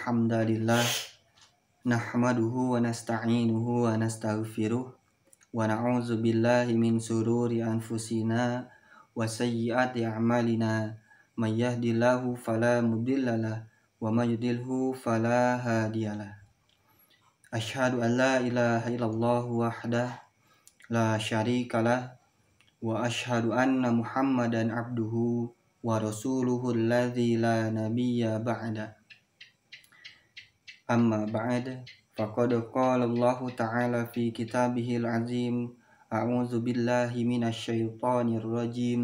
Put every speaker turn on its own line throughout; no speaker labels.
Alhamdulillah, nahmaduhu wa nasta'inuhu wa nastaghfiruh wa na'udzu billahi min sururi anfusina wa sayyiati a'malina may yahdihillahu fala mudhillalah wa may yudhlilhu fala hadiyalah asyhadu an la ilaha illallah wahdah la syarikalah wa asyhadu anna muhammadan abduhu wa rasuluhu alladzi la nabiyya ba'dah أما بعد فقد قال الله تعالى في كتابه العظيم أعوذ بالله من الشيطان الرجيم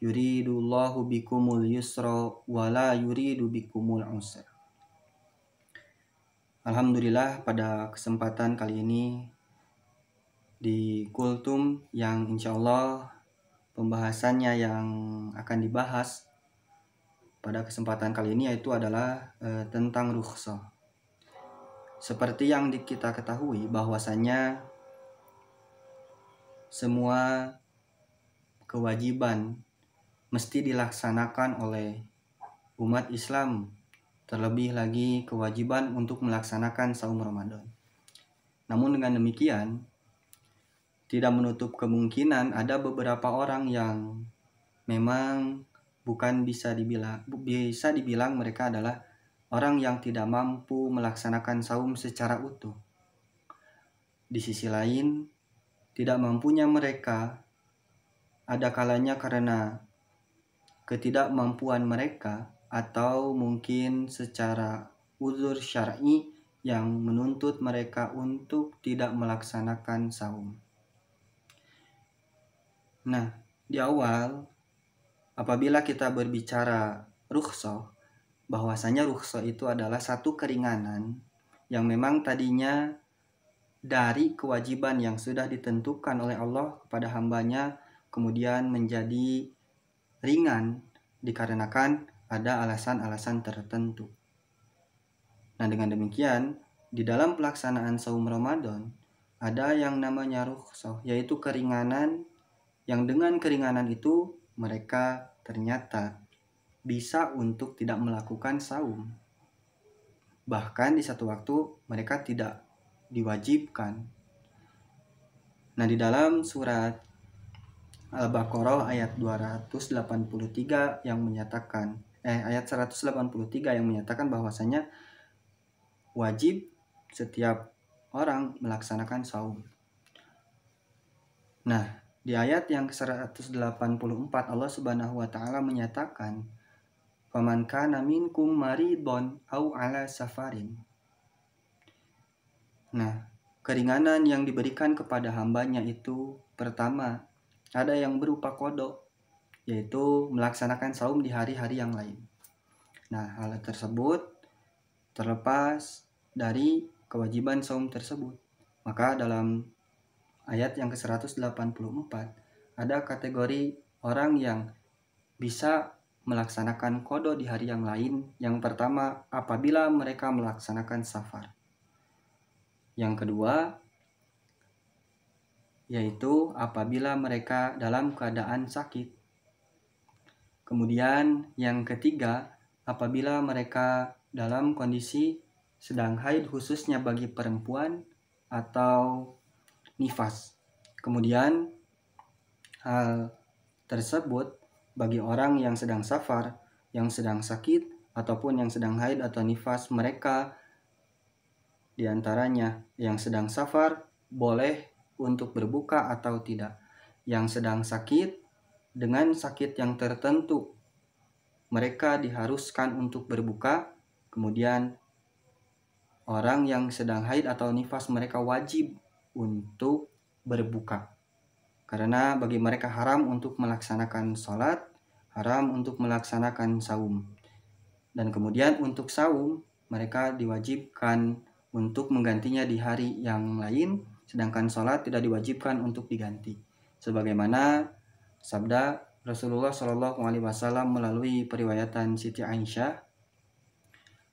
يريد الله بكم اليسر ولا يريد بكم العسر Alhamdulillah pada kesempatan kali ini di Kultum yang insya Allah pembahasannya yang akan dibahas pada kesempatan kali ini yaitu adalah e, tentang rukhsah. Seperti yang kita ketahui bahwasanya semua kewajiban mesti dilaksanakan oleh umat Islam, terlebih lagi kewajiban untuk melaksanakan saum Ramadan. Namun dengan demikian, tidak menutup kemungkinan ada beberapa orang yang memang bukan bisa dibilang bisa dibilang mereka adalah orang yang tidak mampu melaksanakan saum secara utuh. Di sisi lain, tidak mampunya mereka ada kalanya karena ketidakmampuan mereka atau mungkin secara uzur syar'i yang menuntut mereka untuk tidak melaksanakan saum. Nah, di awal apabila kita berbicara rukhsah bahwasanya rukhsah itu adalah satu keringanan yang memang tadinya dari kewajiban yang sudah ditentukan oleh Allah kepada hambanya kemudian menjadi ringan dikarenakan ada alasan-alasan tertentu. Nah dengan demikian, di dalam pelaksanaan saum Ramadan, ada yang namanya rukhsah, yaitu keringanan yang dengan keringanan itu mereka ternyata bisa untuk tidak melakukan saum. Bahkan di satu waktu mereka tidak diwajibkan. Nah, di dalam surat Al-Baqarah ayat 283 yang menyatakan eh ayat 183 yang menyatakan bahwasanya wajib setiap orang melaksanakan saum. Nah, di ayat yang 184 Allah Subhanahu wa taala menyatakan Faman kana minkum maridon au ala safarin. Nah, keringanan yang diberikan kepada hambanya itu pertama, ada yang berupa kodok, yaitu melaksanakan saum di hari-hari yang lain. Nah, hal tersebut terlepas dari kewajiban saum tersebut. Maka dalam ayat yang ke-184 ada kategori orang yang bisa melaksanakan kodo di hari yang lain. Yang pertama, apabila mereka melaksanakan safar. Yang kedua, yaitu apabila mereka dalam keadaan sakit. Kemudian yang ketiga, apabila mereka dalam kondisi sedang haid khususnya bagi perempuan atau nifas. Kemudian hal tersebut bagi orang yang sedang safar, yang sedang sakit, ataupun yang sedang haid atau nifas mereka di antaranya yang sedang safar boleh untuk berbuka atau tidak, yang sedang sakit dengan sakit yang tertentu mereka diharuskan untuk berbuka, kemudian orang yang sedang haid atau nifas mereka wajib untuk berbuka. Karena bagi mereka haram untuk melaksanakan sholat haram untuk melaksanakan saum. Dan kemudian untuk saum, mereka diwajibkan untuk menggantinya di hari yang lain, sedangkan sholat tidak diwajibkan untuk diganti. Sebagaimana sabda Rasulullah Shallallahu Alaihi Wasallam melalui periwayatan Siti Aisyah,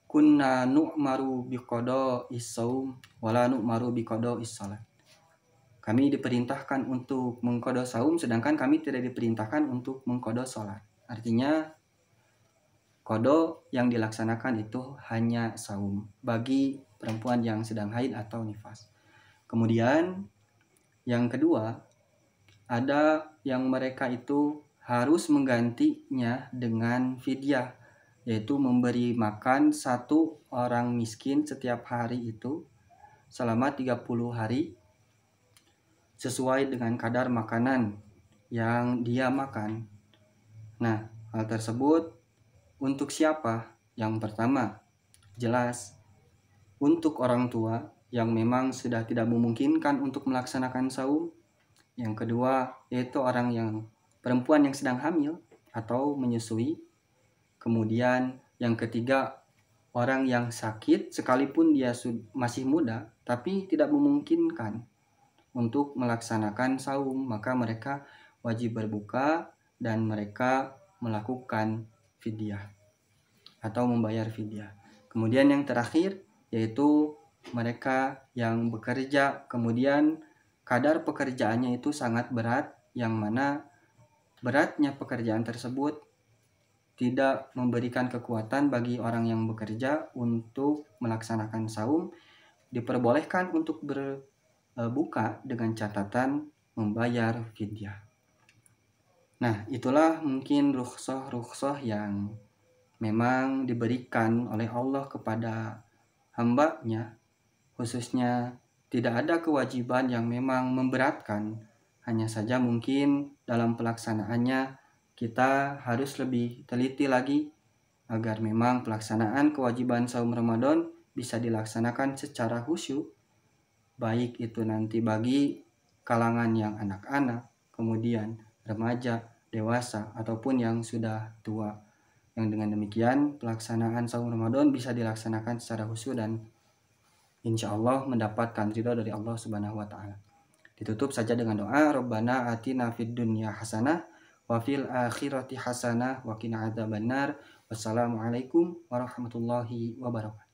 kunna nu'maru biqada isaum wala nu'maru biqada isalat. Kami diperintahkan untuk mengkodo saum sedangkan kami tidak diperintahkan untuk mengkodo sholat Artinya kodo yang dilaksanakan itu hanya saum bagi perempuan yang sedang haid atau nifas. Kemudian yang kedua, ada yang mereka itu harus menggantinya dengan fidyah, yaitu memberi makan satu orang miskin setiap hari itu selama 30 hari sesuai dengan kadar makanan yang dia makan Nah, hal tersebut untuk siapa? Yang pertama, jelas untuk orang tua yang memang sudah tidak memungkinkan untuk melaksanakan saum. Yang kedua, yaitu orang yang perempuan yang sedang hamil atau menyusui. Kemudian yang ketiga, orang yang sakit sekalipun dia masih muda tapi tidak memungkinkan untuk melaksanakan saum, maka mereka wajib berbuka dan mereka melakukan fidyah atau membayar fidyah. Kemudian yang terakhir yaitu mereka yang bekerja kemudian kadar pekerjaannya itu sangat berat yang mana beratnya pekerjaan tersebut tidak memberikan kekuatan bagi orang yang bekerja untuk melaksanakan saum diperbolehkan untuk berbuka e, dengan catatan membayar fidyah. Nah, itulah mungkin rukhsah-rukhsah yang memang diberikan oleh Allah kepada hambanya, khususnya tidak ada kewajiban yang memang memberatkan, hanya saja mungkin dalam pelaksanaannya kita harus lebih teliti lagi agar memang pelaksanaan kewajiban saum Ramadan bisa dilaksanakan secara khusyuk, baik itu nanti bagi kalangan yang anak-anak, kemudian remaja, dewasa ataupun yang sudah tua. Yang dengan demikian, pelaksanaan saum Ramadan bisa dilaksanakan secara khusyuk dan insya Allah mendapatkan ridho dari Allah Subhanahu wa Ta'ala. Ditutup saja dengan doa, Rabbana atina fid dunya hasanah, wa fil akhirati hasanah, wa qina adzabannar. Wassalamualaikum warahmatullahi wabarakatuh.